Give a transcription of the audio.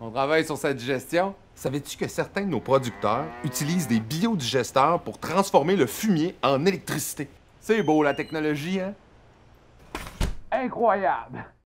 On travaille sur sa digestion. Savais-tu que certains de nos producteurs utilisent des biodigesteurs pour transformer le fumier en électricité? C'est beau, la technologie, hein? Incroyable!